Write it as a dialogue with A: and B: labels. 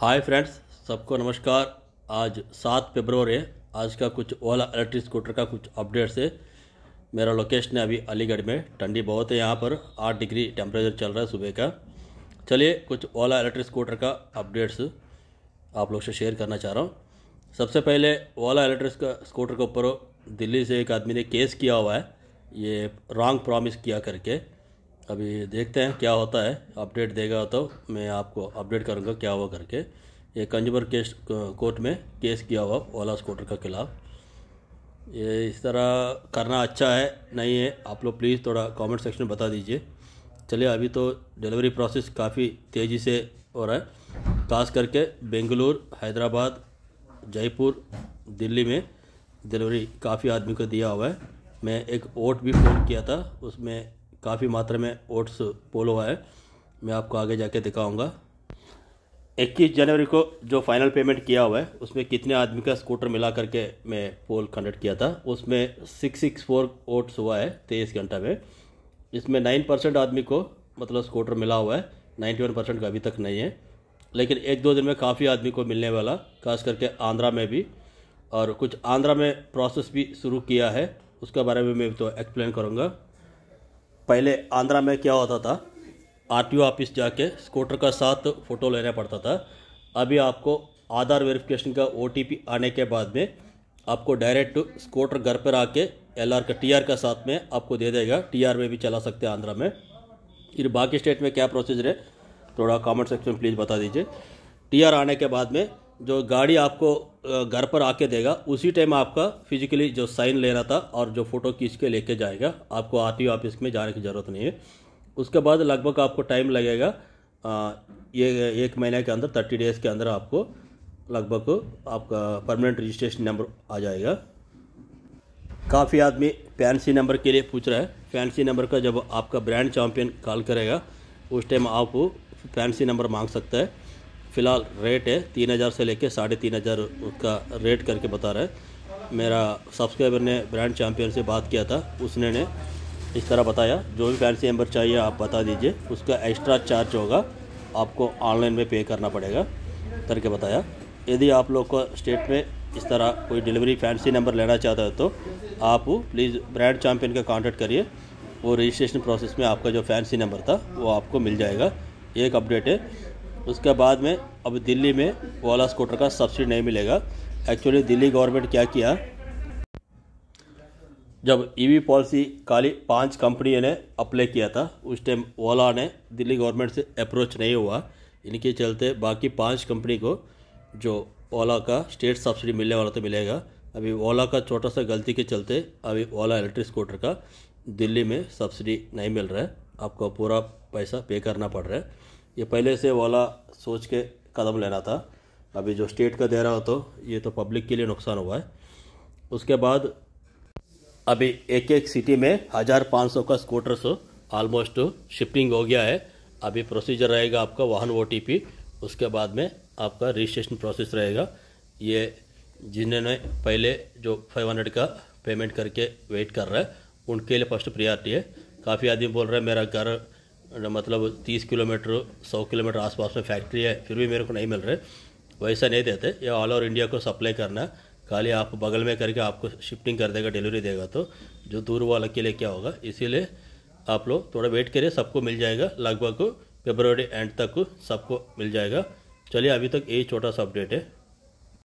A: hi friends सबको नमस्कार आज सात फेबर है आज का कुछ ओला इलेक्ट्रिक स्कूटर का कुछ अपडेट्स है मेरा लोकेशन है अभी अलीगढ़ में ठंडी बहुत है यहाँ पर आठ डिग्री टेम्परेचर चल रहा है सुबह का चलिए कुछ ओला इलेक्ट्रिक स्कूटर का अपडेट्स आप लोग से शेयर करना चाह रहा हूँ सबसे पहले ओला इलेक्ट्रिक स्कूटर के ऊपर दिल्ली से एक आदमी ने केस किया हुआ है ये रॉन्ग प्रॉमिस किया करके अभी देखते हैं क्या होता है अपडेट देगा तो मैं आपको अपडेट करूँगा क्या हुआ करके ये कंज्यूमर केस कोर्ट में केस किया हुआ ओला स्कूटर का खिलाफ ये इस तरह करना अच्छा है नहीं है आप लोग प्लीज़ थोड़ा कमेंट सेक्शन में बता दीजिए चलिए अभी तो डिलीवरी प्रोसेस काफ़ी तेज़ी से हो रहा है खास करके बेंगलुरु हैदराबाद जयपुर दिल्ली में डिलीवरी काफ़ी आदमी को दिया हुआ है मैं एक वोट भी फोन किया था उसमें काफ़ी मात्रा में ओट्स पोलो है मैं आपको आगे जाके दिखाऊंगा 21 जनवरी को जो फाइनल पेमेंट किया हुआ है उसमें कितने आदमी का स्कूटर मिला करके मैं पोल कंडक्ट किया था उसमें सिक्स सिक्स फोर हुआ है तेईस घंटा में इसमें नाइन परसेंट आदमी को मतलब स्कूटर मिला हुआ है नाइन्टी वन परसेंट का अभी तक नहीं है लेकिन एक दो दिन में काफ़ी आदमी को मिलने वाला खास करके आंध्रा में भी और कुछ आंध्रा में प्रोसेस भी शुरू किया है उसके बारे में मैं तो एक्सप्लेन करूँगा पहले आंध्रा में क्या होता था आर टी ऑफिस जाके स्कूटर का साथ फ़ोटो लेना पड़ता था अभी आपको आधार वेरिफिकेशन का ओ आने के बाद में आपको डायरेक्ट स्कूटर घर पर आके एल आर का टी आर का साथ में आपको दे देगा टी आर में भी चला सकते हैं आंध्रा में फिर बाकी स्टेट में क्या प्रोसीजर है थोड़ा कमेंट सेक्शन में प्लीज़ बता दीजिए टी आर आने के बाद में जो गाड़ी आपको घर पर आके देगा उसी टाइम आपका फिजिकली जो साइन ले रहा था और जो फ़ोटो खींच के लेके जाएगा आपको आर टी ऑफिस में जाने की ज़रूरत नहीं है उसके बाद लगभग आपको टाइम लगेगा ये एक महीने के अंदर थर्टी डेज़ के अंदर आपको लगभग आपका परमानेंट रजिस्ट्रेशन नंबर आ जाएगा काफ़ी आदमी फैंसी नंबर के लिए पूछ रहा है फैंसी नंबर का जब आपका ब्रांड चैम्पियन कॉल करेगा उस टाइम आप फैंसी नंबर मांग सकते हैं फ़िलहाल रेट है तीन हज़ार से लेके साढ़े तीन हज़ार उसका रेट करके बता रहा है मेरा सब्सक्राइबर ने ब्रांड चैम्पियन से बात किया था उसने ने इस तरह बताया जो भी फैंसी नंबर चाहिए आप बता दीजिए उसका एक्स्ट्रा चार्ज होगा आपको ऑनलाइन में पे करना पड़ेगा करके बताया यदि आप लोग को स्टेट में इस तरह कोई डिलीवरी फैंसी नंबर लेना चाहता है तो आप प्लीज़ ब्रांड चैम्पियन का कांटेक्ट करिए वो रजिस्ट्रेशन प्रोसेस में आपका जो फैंसी नंबर था वो आपको मिल जाएगा एक अपडेट है उसके बाद में अब दिल्ली में वाला स्कूटर का सब्सिडी नहीं मिलेगा एक्चुअली दिल्ली गवर्नमेंट क्या किया जब ईवी पॉलिसी काली पांच कंपनियों ने अप्लाई किया था उस टाइम ओला ने दिल्ली गवर्नमेंट से अप्रोच नहीं हुआ इनके चलते बाकी पांच कंपनी को जो ओला का स्टेट सब्सिडी मिलने वाला तो मिलेगा अभी ओला का छोटा सा गलती के चलते अभी ओला इलेक्ट्रिक स्कूटर का दिल्ली में सब्सिडी नहीं मिल रहा है आपको पूरा पैसा पे करना पड़ रहा है ये पहले से वाला सोच के कदम लेना था अभी जो स्टेट का दे रहा हो तो ये तो पब्लिक के लिए नुकसान हुआ है उसके बाद अभी एक एक सिटी में हज़ार पाँच सौ का स्कूटर्स ऑलमोस्ट शिफ्टिंग हो गया है अभी प्रोसीजर रहेगा आपका वाहन ओ उसके बाद में आपका रजिस्ट्रेशन प्रोसेस रहेगा ये जिन्होंने पहले जो 500 का पेमेंट करके वेट कर रहा है उनके लिए फर्स्ट प्रियॉरिटी है काफ़ी आदमी बोल रहे हैं मेरा घर मतलब तीस किलोमीटर सौ किलोमीटर आसपास में फैक्ट्री है फिर भी मेरे को नहीं मिल रहे वैसा नहीं देते ये ऑल ओवर इंडिया को सप्लाई करना है खाली आप बगल में करके आपको शिफ्टिंग कर देगा डिलीवरी देगा तो जो दूर वाला के लिए क्या होगा इसीलिए आप लोग थोड़ा वेट करिए सबको मिल जाएगा लगभग फेब्रवरी एंड तक सबको मिल जाएगा चलिए अभी तक यही छोटा सा अपडेट है